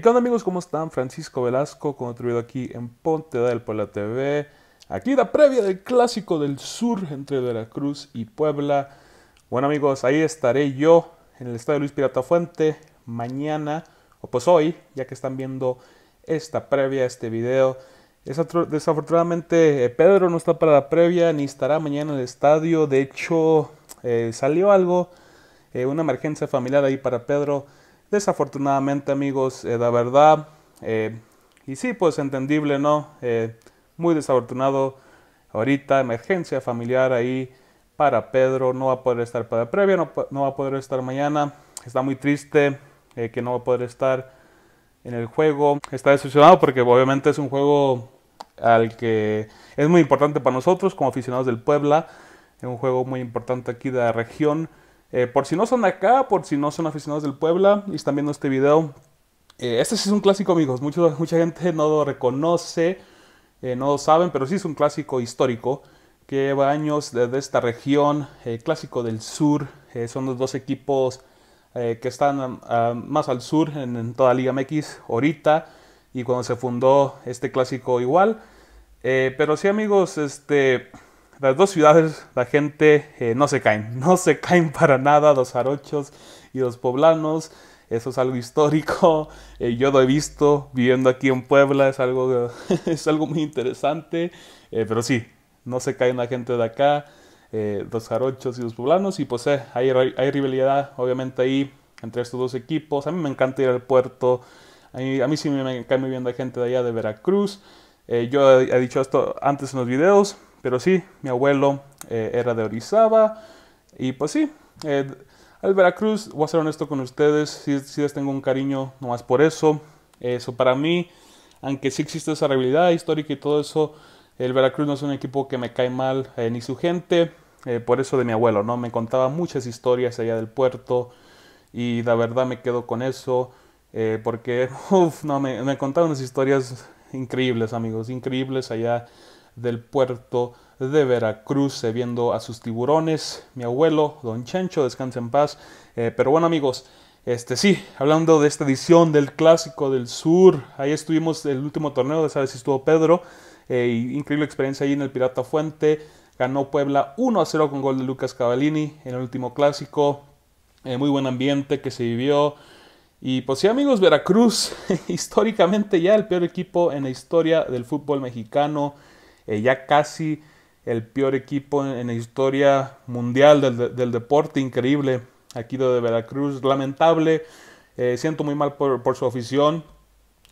¿qué onda amigos? ¿Cómo están? Francisco Velasco, con video aquí en Ponte del Puebla TV. Aquí la previa del clásico del sur entre Veracruz y Puebla. Bueno amigos, ahí estaré yo en el estadio Luis Pirata Fuente mañana, o pues hoy, ya que están viendo esta previa, este video. Desafortunadamente eh, Pedro no está para la previa ni estará mañana en el estadio. De hecho, eh, salió algo, eh, una emergencia familiar ahí para Pedro. Desafortunadamente amigos, eh, la verdad, eh, y sí, pues entendible, ¿no? Eh, muy desafortunado ahorita, emergencia familiar ahí para Pedro, no va a poder estar para previa, no, no va a poder estar mañana, está muy triste que no va a poder estar en el juego, está decepcionado porque obviamente es un juego al que es muy importante para nosotros como aficionados del Puebla, es un juego muy importante aquí de la región. Eh, por si no son acá, por si no son aficionados del Puebla y están viendo este video, eh, este sí es un clásico, amigos. Mucho, mucha gente no lo reconoce, eh, no lo saben, pero sí es un clásico histórico que lleva años desde esta región, clásico del sur. son los dos equipos que están más al sur en, toda Liga MX ahorita y cuando se fundó este clásico igual. pero sí, amigos, este, las dos ciudades la gente eh, no se caen, no se caen para nada los jarochos y los poblanos. Eso es algo histórico, eh, yo lo he visto viviendo aquí en Puebla, es algo, es algo muy interesante, eh, pero sí, no se caen la gente de acá, los jarochos y los poblanos, y pues hay, hay rivalidad obviamente ahí entre estos dos equipos. A mí me encanta ir al puerto, a mí, a mí sí me cae muy bien la gente de allá de Veracruz. yo he dicho esto antes en los videos, pero sí, mi abuelo eh, era de Orizaba y pues sí, eh, al Veracruz, voy a ser honesto con ustedes, sí, sí les tengo un cariño nomás por eso. Eso para mí, aunque sí existe esa realidad histórica y todo eso, el Veracruz no es un equipo que me cae mal eh, ni su gente, por eso de mi abuelo, ¿no? Me contaba muchas historias allá del puerto y la verdad me quedo con eso, porque, uff, no, me, me contaba unas historias increíbles, amigos, increíbles allá del puerto de Veracruz, eh, viendo a sus tiburones, mi abuelo, don Chencho, descansa en paz. Eh, pero bueno amigos, este sí, hablando de esta edición del Clásico del Sur, ahí estuvimos el último torneo, de esa si estuvo Pedro, eh, increíble experiencia ahí en el Pirata Fuente, ganó Puebla 1 a 0 con gol de Lucas Cavallini en el último Clásico, muy buen ambiente que se vivió. Y pues sí amigos, Veracruz, históricamente ya el peor equipo en la historia del fútbol mexicano. Eh, ya casi el peor equipo en, la historia mundial del, deporte, increíble, aquí de Veracruz, lamentable, eh, siento muy mal por, su afición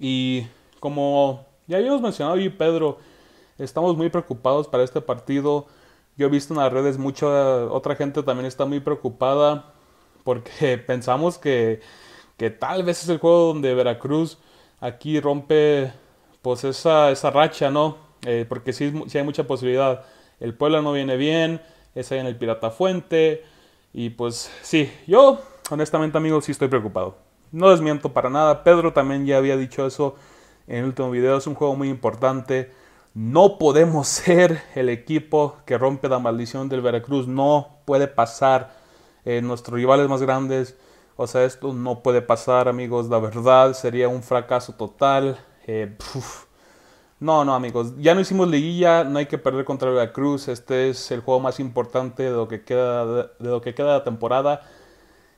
y como ya habíamos mencionado y Pedro, estamos muy preocupados para este partido, yo he visto en las redes mucha otra gente también está muy preocupada porque pensamos que, tal vez es el juego donde Veracruz aquí rompe pues esa, esa racha, ¿no? Eh, porque si hay mucha posibilidad. El Puebla no viene bien, es ahí en el Pirata Fuente, y pues sí, yo honestamente amigos sí estoy preocupado. No desmiento para nada, Pedro también ya había dicho eso en el último video, es un juego muy importante. No podemos ser el equipo que rompe la maldición del Veracruz, no puede pasar. Eh, nuestros rivales más grandes, o sea, esto no puede pasar, amigos. La verdad, sería un fracaso total. Eh, no, no, amigos, ya no hicimos liguilla, no hay que perder contra Veracruz. Este es el juego más importante de lo que queda de, lo que queda la temporada.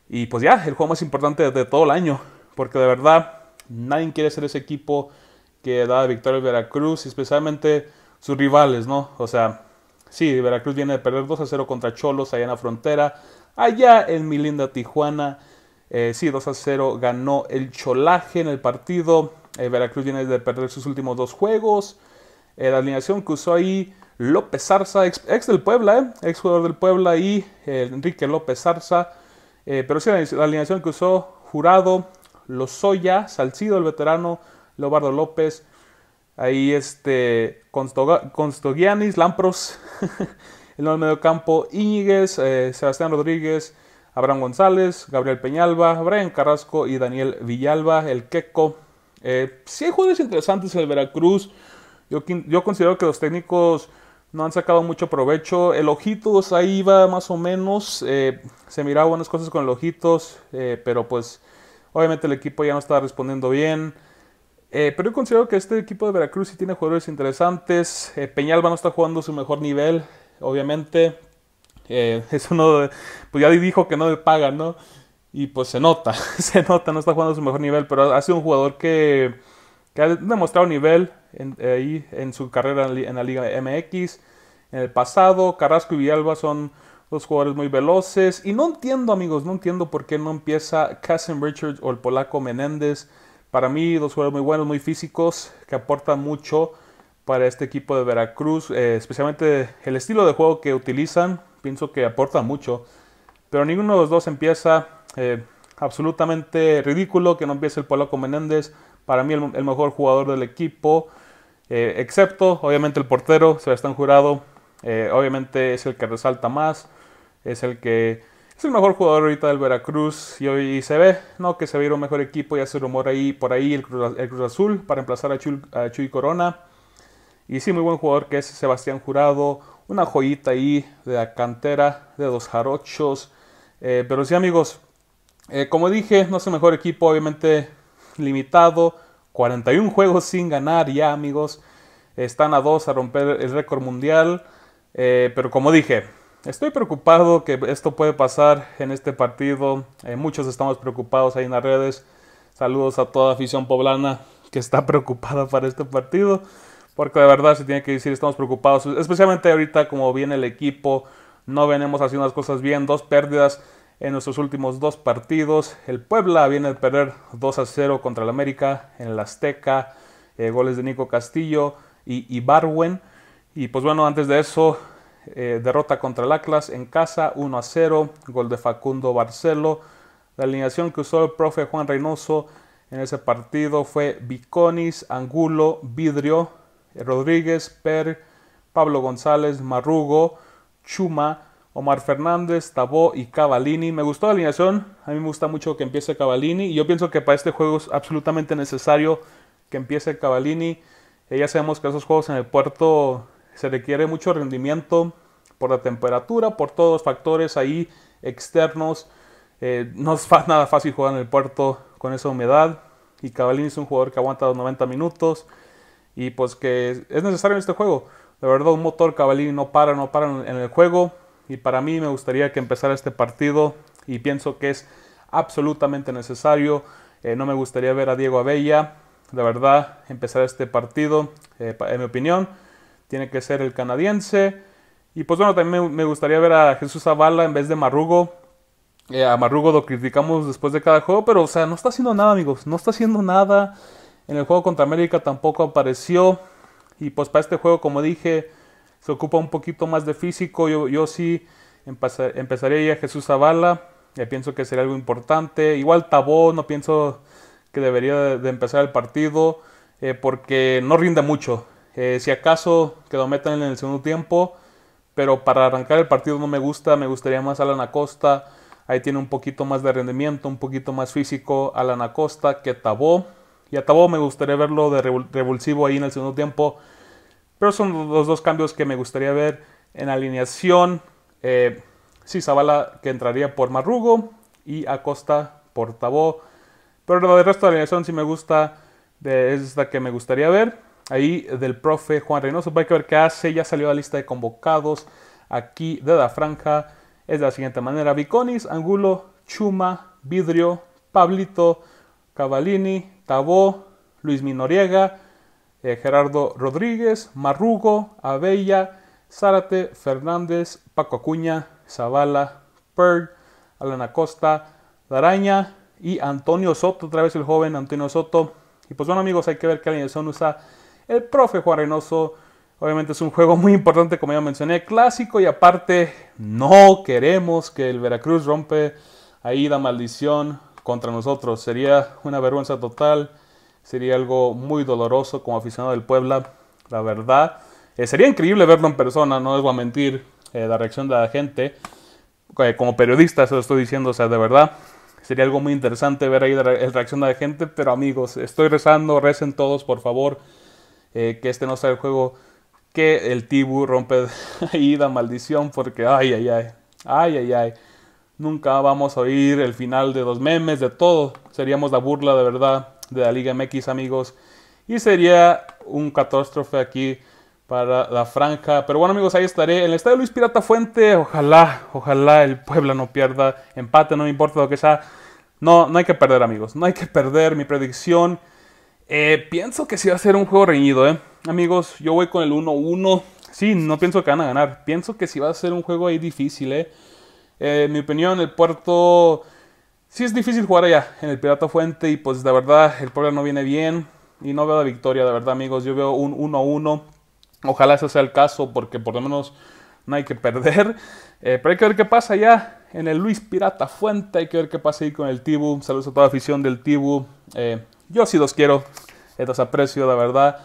Y pues ya, el juego más importante de todo el año, porque de verdad nadie quiere ser ese equipo que da victoria al Veracruz, especialmente sus rivales, ¿no? O sea, sí, Veracruz viene de perder 2 a 0 contra Cholos allá en la frontera, allá en mi linda Tijuana. Eh, sí, 2 a 0 ganó el Cholaje en el partido. Eh, Veracruz viene de perder sus últimos dos juegos. Eh, la alineación que usó ahí López Arza, ex, del Puebla, eh, ex jugador del Puebla y Enrique López Zarza. pero sí, la, alineación que usó Jurado, Lozoya, Salcido, el veterano, Leobardo López. Ahí este, Constogianis, Lampros, el nuevo medio campo, Íñiguez, Sebastián Rodríguez, Abraham González, Gabriel Peñalba, Brian Carrasco y Daniel Villalba, el Queco, si eh, sí hay jugadores interesantes en el Veracruz. Yo, considero que los técnicos no han sacado mucho provecho. El Ojitos ahí iba más o menos. Eh, se miraba buenas cosas con el Ojitos, eh, pero pues obviamente el equipo ya no estaba respondiendo bien. pero yo considero que este equipo de Veracruz sí tiene jugadores interesantes. Peñalba no está jugando su mejor nivel, obviamente. Eso no, pues ya dijo que no le pagan, ¿no? Y pues se nota, se nota, no está jugando a su mejor nivel, pero ha sido un jugador que, ha demostrado nivel ahí en su carrera en la Liga MX. En el pasado, Carrasco y Villalba son dos jugadores muy veloces. Y no entiendo, amigos, no entiendo por qué no empieza Casim Richards o el polaco Menéndez. Para mí, dos jugadores muy buenos, muy físicos, que aportan mucho para este equipo de Veracruz. Eh, especialmente el estilo de juego que utilizan, pienso que aporta mucho. Pero ninguno de los dos empieza. Eh, absolutamente ridículo que no empiece el polaco Menéndez. Para mí, el, mejor jugador del equipo, eh, excepto obviamente el portero, Sebastián Jurado. Eh, obviamente es el que resalta más, es el que es el mejor jugador ahorita del Veracruz. Y hoy se ve ¿no? que se vio un mejor equipo. Y hace rumor ahí por ahí el, Cruz, Azul para emplazar a, Chuy, Corona. Y sí, muy buen jugador que es Sebastián Jurado. Una joyita ahí de la cantera de dos jarochos. pero sí, amigos, eh, como dije, no es el mejor equipo, obviamente limitado. 41 juegos sin ganar ya, amigos. Están a dos a romper el récord mundial. Eh, pero como dije, estoy preocupado que esto puede pasar en este partido. Eh, muchos estamos preocupados ahí en las redes. Saludos a toda afición poblana que está preocupada para este partido. Porque de verdad se tiene que decir, estamos preocupados. Especialmente ahorita como viene el equipo. No venimos haciendo las cosas bien. Dos pérdidas en nuestros últimos dos partidos. El Puebla viene de perder 2 a 0 contra el América en el Azteca. Eh, goles de Nico Castillo y Barwen. Y pues bueno, antes de eso, eh, derrota contra el Atlas en casa 1 a 0. Gol de Facundo Barcelo. La alineación que usó el profe Juan Reynoso en ese partido fue Biconis, Angulo, Vidrio, eh, Rodríguez, Per, Pablo González, Marrugo, Chuma. Omar Fernández, Tabó y Cavalini. Me gustó la alineación. A mí me gusta mucho que empiece Cavalini. Y yo pienso que para este juego es absolutamente necesario que empiece Cavallini. Eh, ya sabemos que esos juegos en el puerto se requiere mucho rendimiento por la temperatura, por todos los factores ahí externos. Eh, no es nada fácil jugar en el puerto con esa humedad. Y Cavalini es un jugador que aguanta los 90 minutos. Y pues que es necesario en este juego. De verdad, un motor cavalini no para, no para en el juego y para mí me gustaría que empezara este partido y pienso que es absolutamente necesario. Eh, no me gustaría ver a Diego Abella, De verdad, empezar este partido, eh, en mi opinión, tiene que ser el canadiense. Y pues bueno, también me gustaría ver a Jesús Zavala en vez de Marrugo. Eh, a Marrugo lo criticamos después de cada juego, pero o sea, no está haciendo nada, amigos, no está haciendo nada. En el juego contra América tampoco apareció. Y pues para este juego, como dije, se ocupa un poquito más de físico. Yo, sí empezaría a Jesús Zavala, ya pienso que sería algo importante. Igual Tabó, no pienso que debería de empezar el partido eh, porque no rinde mucho. Eh, si acaso que lo metan en el segundo tiempo, pero para arrancar el partido no me gusta, me gustaría más Alan Acosta. Ahí tiene un poquito más de rendimiento, un poquito más físico Alan Acosta que Tabó. Y a Tabo me gustaría verlo de revulsivo ahí en el segundo tiempo pero son los dos cambios que me gustaría ver en alineación. Eh, sí, Zavala que entraría por Marrugo y Acosta por Tabó. Pero el resto de la alineación sí me gusta, es la que me gustaría ver. Ahí del profe Juan Reynoso, pues hay que ver qué hace, ya salió la lista de convocados aquí de la franja. Es de la siguiente manera, Viconis, Angulo, Chuma, Vidrio, Pablito, Cavalini, Tabó, Luis Minoriega, eh, Gerardo Rodríguez, Marrugo, Abella, Zárate, Fernández, Paco Acuña, Zavala, Berg, Alan Acosta, Daraña y Antonio Soto, otra vez el joven Antonio Soto. Y pues bueno amigos, hay que ver qué alineación usa el profe Juan Obviamente es un juego muy importante, como ya mencioné, clásico y aparte no queremos que el Veracruz rompe ahí la maldición contra nosotros. Sería una vergüenza total. Sería algo muy doloroso como aficionado del Puebla, la verdad. Eh, sería increíble verlo en persona, no es voy a mentir, eh, la reacción de la gente. Eh, como periodista se lo estoy diciendo, o sea, de verdad. Sería algo muy interesante ver ahí la, reacción de la gente, pero amigos, estoy rezando, recen todos, por favor, que este no sea el juego que el Tibu rompe ahí la maldición, porque ay, ay, ay, ay, ay, ay. Nunca vamos a oír el final de los memes, de todo. Seríamos la burla, de verdad de la Liga MX, amigos. Y sería un catástrofe aquí para la franja. Pero bueno, amigos, ahí estaré. En el estadio Luis Pirata Fuente, ojalá, ojalá el Puebla no pierda empate, no me importa lo que sea. No, no hay que perder, amigos. No hay que perder mi predicción. Eh, pienso que sí va a ser un juego reñido, ¿eh? Amigos, yo voy con el 1-1. Sí, no pienso que van a ganar. Pienso que sí va a ser un juego ahí difícil, ¿eh? eh mi opinión, el puerto si es difícil jugar allá, en el Pirata Fuente, y pues la verdad, el problema no viene bien, y no veo la victoria, de verdad, amigos. Yo veo un 1-1. Ojalá ese sea el caso, porque por lo menos no hay que perder. Eh, pero hay que ver qué pasa allá, en el Luis Pirata Fuente. Hay que ver qué pasa ahí con el Tibu. Saludos a toda la afición del Tibu. Eh, yo sí los quiero, eh, los aprecio, De verdad.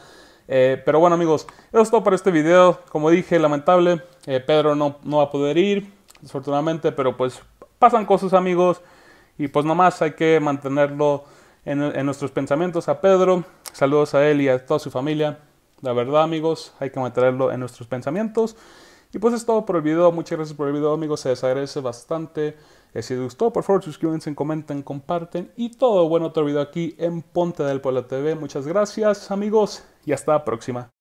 pero bueno, amigos, eso es todo para este video. Como dije, lamentable, Pedro no, no va a poder ir, desafortunadamente, pero pues pasan cosas, amigos. Y pues más, hay que mantenerlo en, nuestros pensamientos a Pedro. Saludos a él y a toda su familia. La verdad amigos, hay que mantenerlo en nuestros pensamientos. Y pues es todo por el video. Muchas gracias por el video, amigos. Se les agradece bastante. Eh, si les gustó, por favor, suscríbanse, comenten, comparten. Y todo bueno, otro video aquí en Ponte del Pueblo TV. Muchas gracias, amigos. Y hasta la próxima.